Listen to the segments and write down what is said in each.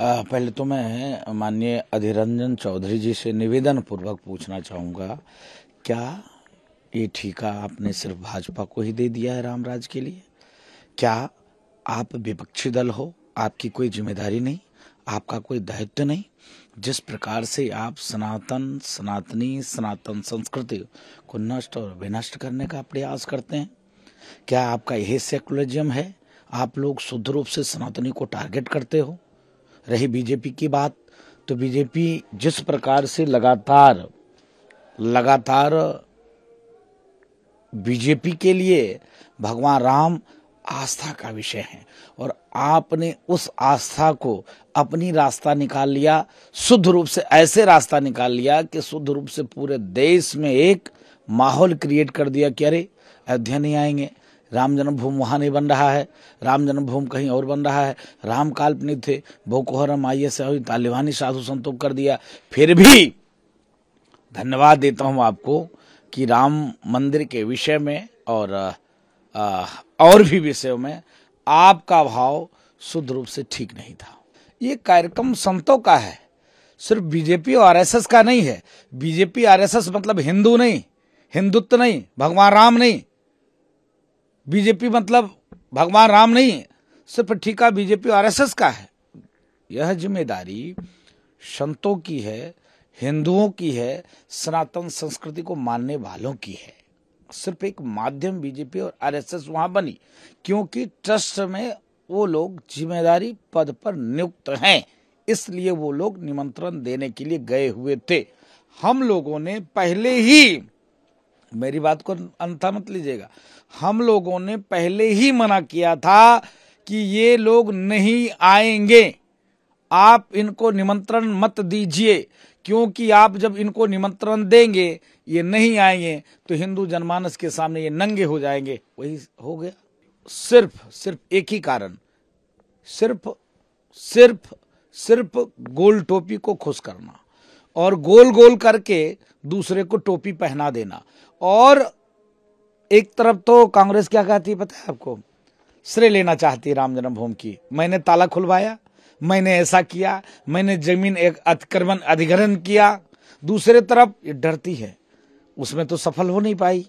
पहले तो मैं माननीय रंजन चौधरी जी से निवेदन पूर्वक पूछना चाहूँगा क्या ये ठीका आपने सिर्फ भाजपा को ही दे दिया है रामराज के लिए क्या आप विपक्षी दल हो आपकी कोई जिम्मेदारी नहीं आपका कोई दायित्व नहीं जिस प्रकार से आप सनातन सनातनी सनातन संस्कृति को नष्ट और विनष्ट करने का प्रयास करते हैं क्या आपका यही सेकुलरिज्म है आप लोग शुद्ध रूप से सनातनी को टारगेट करते हो रही बीजेपी की बात तो बीजेपी जिस प्रकार से लगातार लगातार बीजेपी के लिए भगवान राम आस्था का विषय है और आपने उस आस्था को अपनी रास्ता निकाल लिया शुद्ध रूप से ऐसे रास्ता निकाल लिया कि शुद्ध रूप से पूरे देश में एक माहौल क्रिएट कर दिया कि अरे अयोध्या नहीं आएंगे राम जन्मभूमि वहाँ नहीं बन रहा है राम जन्मभूमि कहीं और बन रहा है राम काल्पनिक थे बोकोहरम आई से तालिबानी साधु संतों कर दिया फिर भी धन्यवाद देता हूँ आपको कि राम मंदिर के विषय में और आ, और भी विषयों में आपका भाव शुद्ध रूप से ठीक नहीं था ये कार्यक्रम संतों का है सिर्फ बीजेपी और आरएसएस का नहीं है बीजेपी आरएसएस मतलब हिंदू नहीं हिंदुत्व नहीं भगवान राम नहीं बीजेपी मतलब भगवान राम नहीं सिर्फ ठीका बीजेपी आरएसएस का है यह जिम्मेदारी संतों की है हिंदुओं की है सनातन संस्कृति को मानने वालों की है सिर्फ एक माध्यम बीजेपी और आरएसएस वहां बनी क्योंकि ट्रस्ट में वो लोग जिम्मेदारी पद पर नियुक्त हैं इसलिए वो लोग निमंत्रण देने के लिए गए हुए थे हम लोगों ने पहले ही मेरी बात को अंथा मत लीजिएगा हम लोगों ने पहले ही मना किया था कि ये लोग नहीं आएंगे आप इनको निमंत्रण मत दीजिए क्योंकि आप जब इनको निमंत्रण देंगे ये नहीं आएंगे तो हिंदू जनमानस के सामने ये नंगे हो जाएंगे वही हो गया सिर्फ सिर्फ एक ही कारण सिर्फ सिर्फ सिर्फ गोल टोपी को खुश करना और गोल गोल करके दूसरे को टोपी पहना देना और एक तरफ तो कांग्रेस क्या कहती है पता है आपको श्रेय लेना चाहती है राम जन्मभूमि की मैंने ताला खुलवाया मैंने ऐसा किया मैंने जमीन एक अतिक्रमण अधिग्रहण किया दूसरे तरफ ये डरती है उसमें तो सफल हो नहीं पाई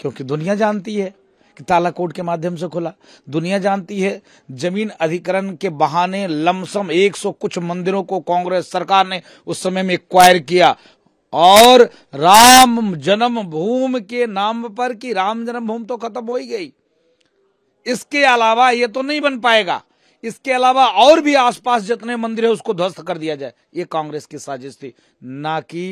क्योंकि दुनिया जानती है ताला कोड के माध्यम से खुला दुनिया जानती है जमीन अधिकरण के बहाने लमसम 100 कुछ मंदिरों को कांग्रेस सरकार ने उस समय में एक्वायर किया और राम जन्मभूमि के नाम पर कि राम जन्मभूमि तो खत्म हो ही गई इसके अलावा ये तो नहीं बन पाएगा इसके अलावा और भी आसपास जितने मंदिर है उसको ध्वस्त कर दिया जाए ये कांग्रेस की साजिश थी ना कि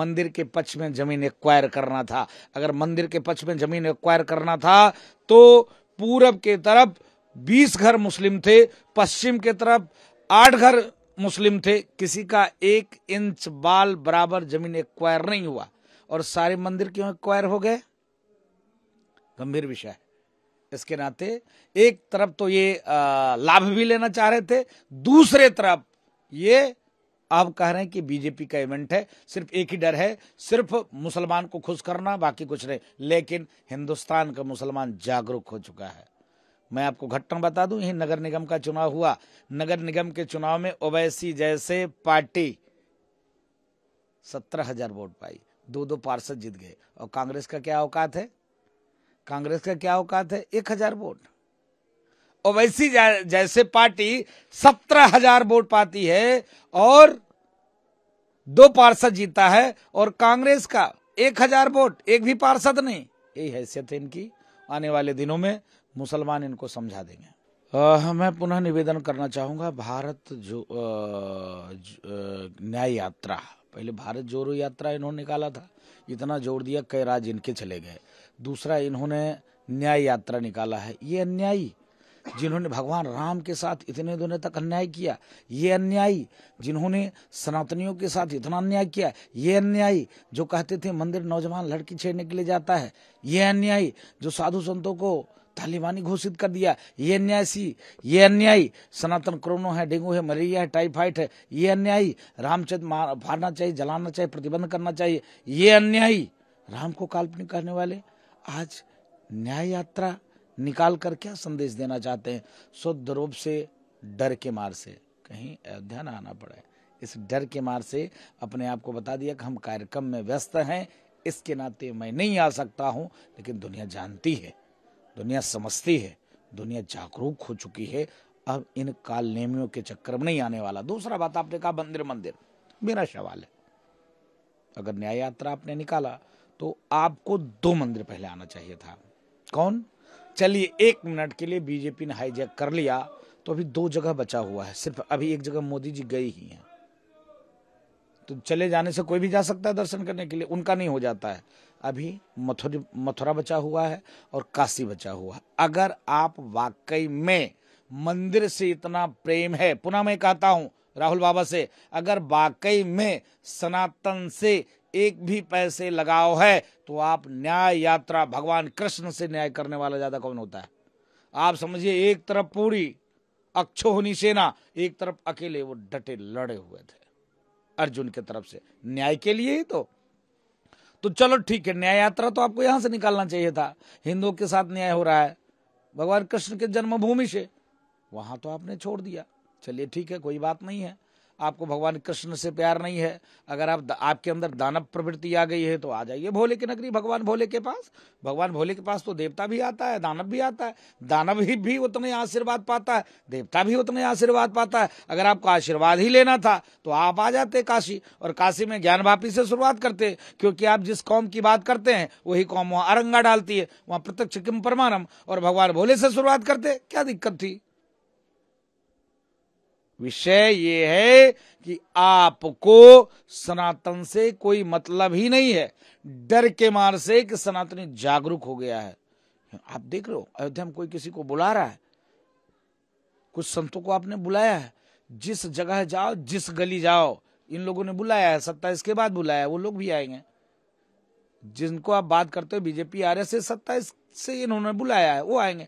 मंदिर के पक्ष में जमीन एक्वायर करना था अगर मंदिर के पक्ष में जमीन एक्वायर करना था तो पूरब के तरफ बीस घर मुस्लिम थे पश्चिम के तरफ आठ घर मुस्लिम थे किसी का एक इंच बाल बराबर जमीन एक्वायर नहीं हुआ और सारे मंदिर क्यों एक्वायर हो गए गंभीर विषय है इसके नाते एक तरफ तो ये लाभ भी लेना चाह रहे थे दूसरे तरफ ये आप कह रहे हैं कि बीजेपी का इवेंट है सिर्फ एक ही डर है सिर्फ मुसलमान को खुश करना बाकी कुछ नहीं लेकिन हिंदुस्तान का मुसलमान जागरूक हो चुका है मैं आपको घटना बता दूं यही नगर निगम का चुनाव हुआ नगर निगम के चुनाव में ओवैसी जैसे पार्टी सत्रह हजार वोट पाई दो दो पार्षद जीत गए और कांग्रेस का क्या औकात है कांग्रेस का क्या औकात है एक हजार वोट और वैसी जैसे पार्टी सत्रह हजार वोट पाती है और दो पार्षद जीता है और कांग्रेस का एक हजार वोट एक भी पार्षद नहीं यही हैसियत है इनकी आने वाले दिनों में मुसलमान इनको समझा देंगे आ, मैं पुनः निवेदन करना चाहूँगा भारत जो, जो न्याय यात्रा पहले भारत जोड़ो यात्रा इन्होंने निकाला था इतना जोर दिया कई राज्य इनके चले गए दूसरा इन्होंने न्याय यात्रा निकाला है ये अन्यायी जिन्होंने भगवान राम के साथ इतने दिनों तक अन्याय किया ये अन्यायी जिन्होंने सनातनियों के साथ इतना अन्याय किया ये अन्यायी जो कहते थे मंदिर नौजवान लड़की छेड़ने के लिए जाता है ये अन्यायी जो साधु संतों को तालिबानी घोषित कर दिया ये अन्याय सी ये अन्यायी सनातन कोरोना है डेंगू है मलेरिया है टाइफाइड है ये अन्यायी रामचंद्र मारना चाहिए जलाना चाहिए प्रतिबंध करना चाहिए ये अन्यायी राम को काल्पनिक करने वाले आज न्याय यात्रा निकाल कर क्या संदेश देना चाहते हैं शुद्ध रूप से डर के मार से कहीं अयोध्या न आना पड़े इस डर के मार से अपने आप को बता दिया कि हम कार्यक्रम में व्यस्त हैं इसके नाते मैं नहीं आ सकता हूं लेकिन दुनिया जानती है दुनिया समझती है दुनिया जागरूक हो चुकी है अब इन काल नेमियों के चक्कर में नहीं आने वाला दूसरा बात आपने कहा मंदिर मंदिर मेरा सवाल है अगर न्याय यात्रा आपने निकाला तो आपको दो मंदिर पहले आना चाहिए था कौन चलिए एक मिनट के लिए बीजेपी ने हाईजैक कर लिया तो अभी दो जगह बचा हुआ है सिर्फ अभी एक जगह मोदी जी गई ही हैं तो चले जाने से कोई भी जा सकता है दर्शन करने के लिए उनका नहीं हो जाता है अभी मथुरी मथुरा बचा हुआ है और काशी बचा हुआ है अगर आप वाकई में मंदिर से इतना प्रेम है पुनः मैं कहता हूं राहुल बाबा से अगर वाकई में सनातन से एक भी पैसे लगाओ है तो आप न्याय यात्रा भगवान कृष्ण से न्याय करने वाला ज्यादा कौन होता है आप समझिए एक तरफ पूरी होनी सेना एक तरफ अकेले वो डटे लड़े हुए थे अर्जुन के तरफ से न्याय के लिए ही तो तो चलो ठीक है न्याय यात्रा तो आपको यहां से निकालना चाहिए था हिंदुओं के साथ न्याय हो रहा है भगवान कृष्ण के जन्मभूमि से वहां तो आपने छोड़ दिया चलिए ठीक है कोई बात नहीं है आपको भगवान कृष्ण से प्यार नहीं है अगर आप आपके अंदर दानव प्रवृत्ति आ गई है तो आ जाइए भोले की नगरी भगवान भोले के पास भगवान भोले के पास तो देवता भी आता है दानव भी आता है दानव ही भी उतने आशीर्वाद पाता है देवता भी उतने आशीर्वाद पाता है अगर आपको आशीर्वाद ही लेना था तो आप आ जाते काशी और काशी में ज्ञान भापी से शुरुआत करते क्योंकि आप जिस कौम की बात करते हैं वही कौम वहाँ अरंगा डालती है वहाँ प्रत्यक्ष किम परमानम और भगवान भोले से शुरुआत करते क्या दिक्कत थी विषय ये है कि आपको सनातन से कोई मतलब ही नहीं है डर के मार से कि सनातनी जागरूक हो गया है आप देख रहे हो अयोध्या में कोई किसी को बुला रहा है कुछ संतों को आपने बुलाया है जिस जगह जाओ जिस गली जाओ इन लोगों ने बुलाया है सत्ताईस के बाद बुलाया है वो लोग भी आएंगे जिनको आप बात करते हो बीजेपी आर एस सत्ताईस से इन्होंने बुलाया है वो आएंगे